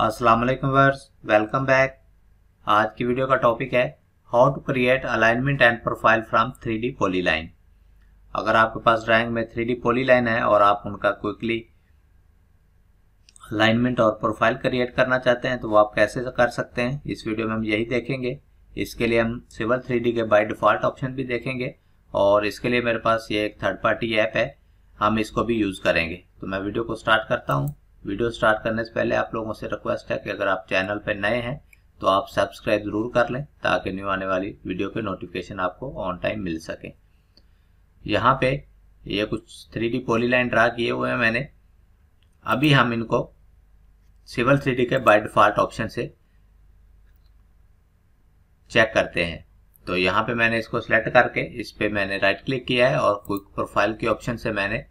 Aslam verse welcome back आज की video का टॉपिक है how to create alignment and profile from three D polyline अगर आपके पास ड्राइंग में थ्री डी पोली लाइन है और आप उनका क्विकली अलाइनमेंट और प्रोफाइल क्रिएट करना चाहते हैं तो वो आप कैसे कर सकते हैं इस वीडियो में हम यही देखेंगे इसके लिए हम सिविल थ्री के बाई डिफ़ॉल्ट ऑप्शन भी देखेंगे और इसके लिए मेरे पास ये एक थर्ड पार्टी ऐप है हम इसको भी यूज़ करेंगे तो मैं वीडियो को स्टार्ट करता हूँ वीडियो स्टार्ट करने से पहले आप लोगों से रिक्वेस्ट है कि अगर आप चैनल पर नए हैं तो आप सब्सक्राइब ज़रूर कर लें ताकि न्यू आने वाली वीडियो के नोटिफिकेशन आपको ऑन टाइम मिल सके यहाँ पे ये कुछ three D polyline draw किए हुए हैं मैंने अभी हम इनको सिविल थ्री के बाय डिफ़ॉल्ट ऑप्शन से चेक करते हैं तो यहाँ पे मैंने इसको सिलेक्ट करके इस पर मैंने राइट क्लिक किया है और क्विक प्रोफाइल के ऑप्शन से मैंने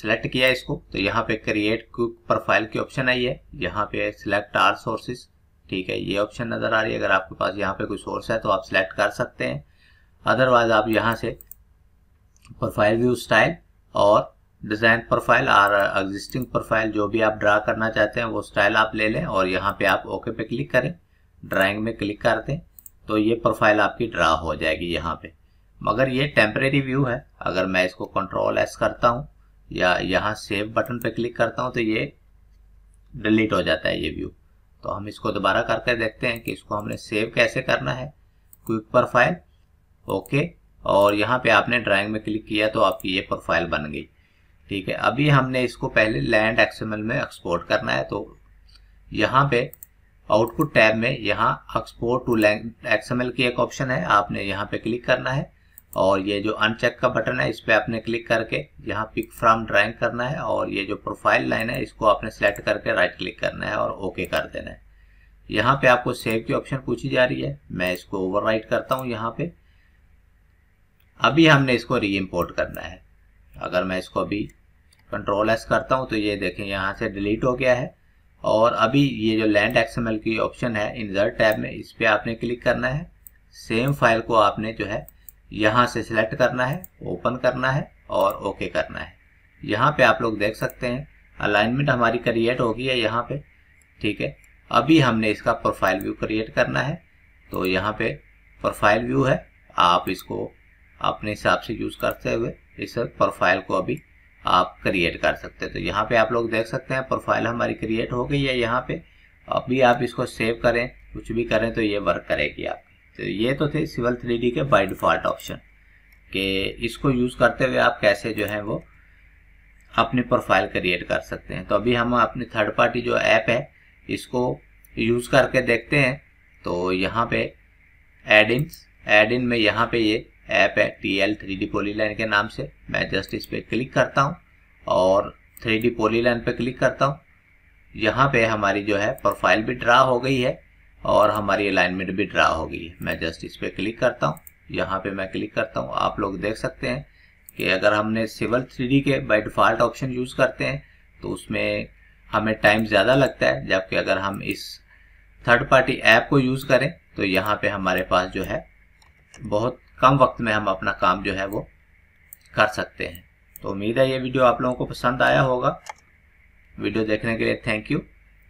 सिलेक्ट किया इसको तो यहाँ पे क्रिएट क्विक प्रोफाइल की ऑप्शन आई है यहाँ पे सिलेक्ट आर सोर्सेस ठीक है ये ऑप्शन नज़र आ रही है अगर आपके पास यहाँ पे कोई सोर्स है तो आप सिलेक्ट कर सकते हैं अदरवाइज आप यहाँ से प्रोफाइल व्यू स्टाइल और डिज़ाइन प्रोफाइल और एग्जिस्टिंग प्रोफाइल जो भी आप ड्रा करना चाहते हैं वो स्टाइल आप ले लें और यहाँ पे आप ओके पे क्लिक करें ड्राइंग में क्लिक कर दें तो ये प्रोफाइल आपकी ड्रा हो जाएगी यहाँ पे मगर ये टेम्परेरी व्यू है अगर मैं इसको कंट्रोल एस करता हूँ या यहाँ सेव बटन पर क्लिक करता हूँ तो ये डिलीट हो जाता है ये व्यू तो हम इसको दोबारा करके देखते हैं कि इसको हमने सेव कैसे करना है क्विक प्रोफाइल ओके और यहाँ पे आपने ड्राइंग में क्लिक किया तो आपकी ये प्रोफाइल बन गई ठीक है अभी हमने इसको पहले लैंड एक्सएमएल में एक्सपोर्ट करना है तो यहाँ पे आउटपुट टैब में यहाँ एक्सपोर्ट टू लैंड एक्सएमएल की एक ऑप्शन है आपने यहाँ पे क्लिक करना है और ये जो अनचेक का बटन है इस पर आपने क्लिक करके यहाँ पिक फ्रॉम ड्राइंग करना है और ये जो प्रोफाइल लाइन है इसको आपने सेलेक्ट करके राइट क्लिक करना है और ओके कर देना है यहाँ पे आपको सेव की ऑप्शन पूछी जा रही है मैं इसको ओवरराइट करता हूँ यहाँ पे अभी हमने इसको री इम्पोर्ट करना है अगर मैं इसको अभी कंट्रोल एस करता हूँ तो ये देखें यहाँ से डिलीट हो गया है और अभी ये जो लैंड एक्सएमएल की ऑप्शन है इन्जर्ट टैब में इस पर आपने क्लिक करना है सेम फाइल को आपने जो है यहाँ से सिलेक्ट करना है ओपन करना है और ओके करना है यहाँ पे आप लोग देख सकते हैं अलाइनमेंट हमारी क्रिएट होगी है यहाँ पे ठीक है अभी हमने इसका प्रोफाइल व्यू क्रिएट करना है तो यहाँ पे प्रोफाइल व्यू है आप इसको अपने हिसाब से यूज़ करते हुए इस प्रोफाइल को अभी आप क्रिएट कर सकते हैं तो यहाँ पे आप लोग देख सकते हैं प्रोफाइल हमारी क्रिएट हो गई है यहाँ पे अभी आप इसको सेव करें कुछ भी करें तो ये वर्क करेगी आपकी तो ये तो थे सिविल थ्री के बाई डिफ़ॉल्ट ऑप्शन के इसको यूज़ करते हुए आप कैसे जो है वो अपनी प्रोफाइल क्रिएट कर सकते हैं तो अभी हम अपनी थर्ड पार्टी जो ऐप है इसको यूज़ करके देखते हैं तो यहाँ पे एड इन एड इन में यहाँ पे ये ऐप है T L three D line के नाम से मैं जस्ट इस पर क्लिक करता हूँ और थ्री डी लाइन पे क्लिक करता हूँ यहाँ पे हमारी जो है प्रोफाइल भी ड्रा हो गई है और हमारी अलाइनमेंट भी ड्रा हो गई है मैं जस्ट इस पर क्लिक करता हूँ यहाँ पे मैं क्लिक करता हूँ आप लोग देख सकते हैं कि अगर हमने सिविल थ्री के बाई डिफ़ॉल्ट ऑप्शन यूज़ करते हैं तो उसमें हमें टाइम ज़्यादा लगता है जबकि अगर हम इस थर्ड पार्टी ऐप को यूज़ करें तो यहाँ पे हमारे पास जो है बहुत कम वक्त में हम अपना काम जो है वो कर सकते हैं तो उम्मीद है ये वीडियो आप लोगों को पसंद आया होगा वीडियो देखने के लिए थैंक यू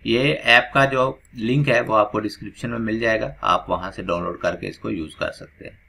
ये ऐप का जो लिंक है वो आपको डिस्क्रिप्शन में मिल जाएगा आप वहाँ से डाउनलोड करके इसको यूज़ कर सकते हैं